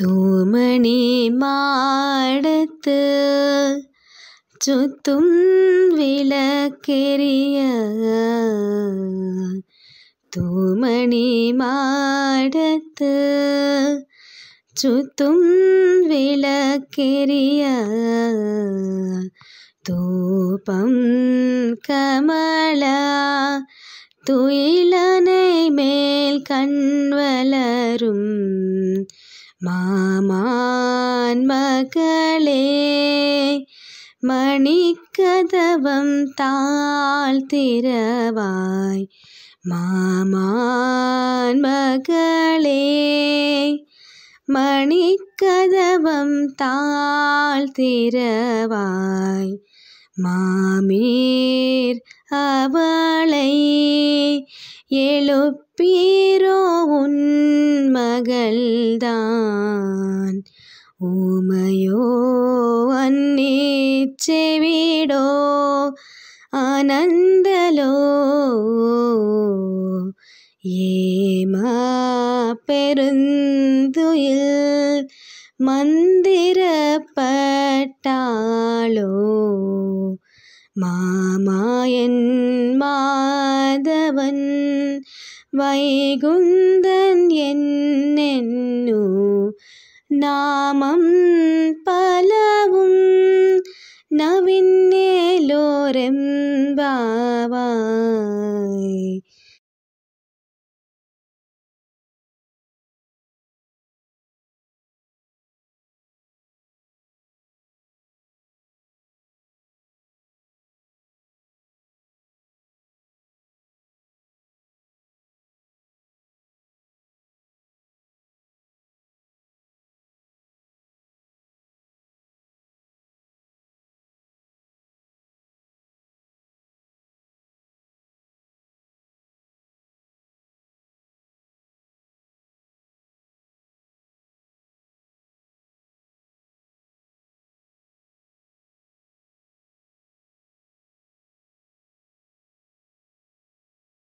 തൂമണി മാടത്ത് ചുറ്റും വിളക്കെറിയ തൂമണി മാടത്ത് ചുറ്റും വിളക്കെറിയ തൂപം കമല തുയിലനൈ മേൽ കൺവലരും மாமான் மகளே மணிக்கதவம் தாள் திறவாய் மாமான் மகளே மணிக்கதவம் தாள் திறவாய் மாமீர் அவளை எழுப்பீரோ உன் மகள்தான் ഉമയോ അന്നേച്ചെവിടോ ആനന്ദലോ ഏമാ പെരുന്തുയിൽ മന്ദിരപ്പെട്ടാളോ മാമായൻ മാധവൻ വൈകുന്തൻ എന്നെന്നു നാമം പലവും നവിന്നേലോരെമ്പാവായി